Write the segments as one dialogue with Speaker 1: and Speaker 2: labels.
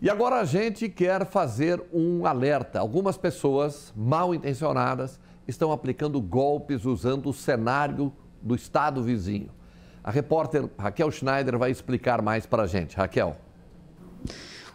Speaker 1: E agora a gente quer fazer um alerta. Algumas pessoas mal intencionadas estão aplicando golpes usando o cenário do estado vizinho. A repórter Raquel Schneider vai explicar mais para a gente. Raquel.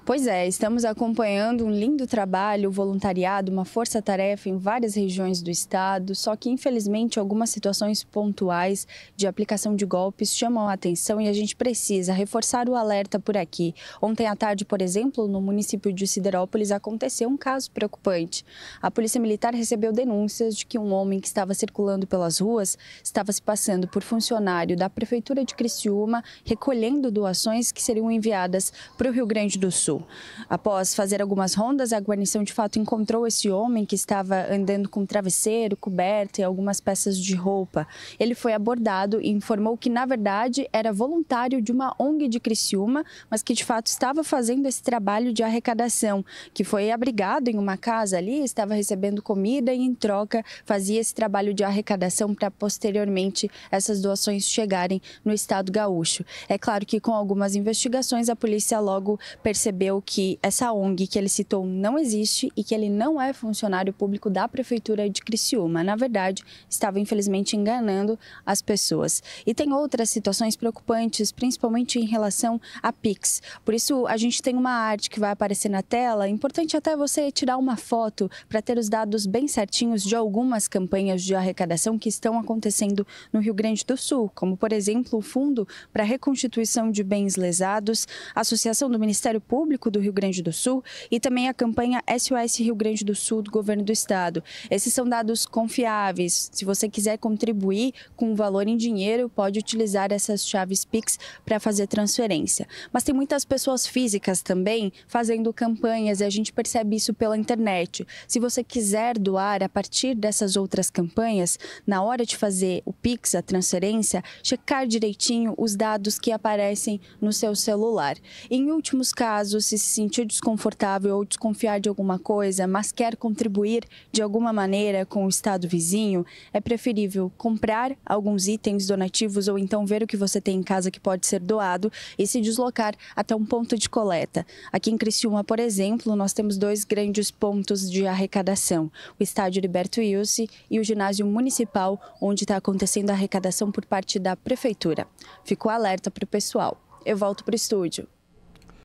Speaker 2: Pois é, estamos acompanhando um lindo trabalho, voluntariado, uma força-tarefa em várias regiões do estado, só que infelizmente algumas situações pontuais de aplicação de golpes chamam a atenção e a gente precisa reforçar o alerta por aqui. Ontem à tarde, por exemplo, no município de Siderópolis aconteceu um caso preocupante. A Polícia Militar recebeu denúncias de que um homem que estava circulando pelas ruas estava se passando por funcionário da Prefeitura de Criciúma, recolhendo doações que seriam enviadas para o Rio Grande do Sul. Sul. Após fazer algumas rondas, a guarnição de fato encontrou esse homem que estava andando com travesseiro, coberto e algumas peças de roupa. Ele foi abordado e informou que, na verdade, era voluntário de uma ONG de Criciúma, mas que de fato estava fazendo esse trabalho de arrecadação, que foi abrigado em uma casa ali, estava recebendo comida e, em troca, fazia esse trabalho de arrecadação para posteriormente essas doações chegarem no estado gaúcho. É claro que, com algumas investigações, a polícia logo percebeu percebeu que essa ONG que ele citou não existe e que ele não é funcionário público da Prefeitura de Criciúma. Na verdade, estava infelizmente enganando as pessoas. E tem outras situações preocupantes, principalmente em relação a PIX. Por isso, a gente tem uma arte que vai aparecer na tela. É importante até você tirar uma foto para ter os dados bem certinhos de algumas campanhas de arrecadação que estão acontecendo no Rio Grande do Sul, como, por exemplo, o Fundo para Reconstituição de Bens Lesados, Associação do Ministério Público Público do Rio Grande do Sul e também a campanha SOS Rio Grande do Sul do Governo do Estado. Esses são dados confiáveis. Se você quiser contribuir com valor em dinheiro, pode utilizar essas chaves Pix para fazer transferência. Mas tem muitas pessoas físicas também fazendo campanhas e a gente percebe isso pela internet. Se você quiser doar a partir dessas outras campanhas, na hora de fazer o Pix, a transferência, checar direitinho os dados que aparecem no seu celular. Em últimos casos, se sentir desconfortável ou desconfiar de alguma coisa, mas quer contribuir de alguma maneira com o estado vizinho, é preferível comprar alguns itens donativos ou então ver o que você tem em casa que pode ser doado e se deslocar até um ponto de coleta. Aqui em Criciúma, por exemplo, nós temos dois grandes pontos de arrecadação: o estádio Liberto Ilse e o ginásio municipal, onde está acontecendo a arrecadação por parte da prefeitura. Ficou alerta para o pessoal. Eu volto para o estúdio.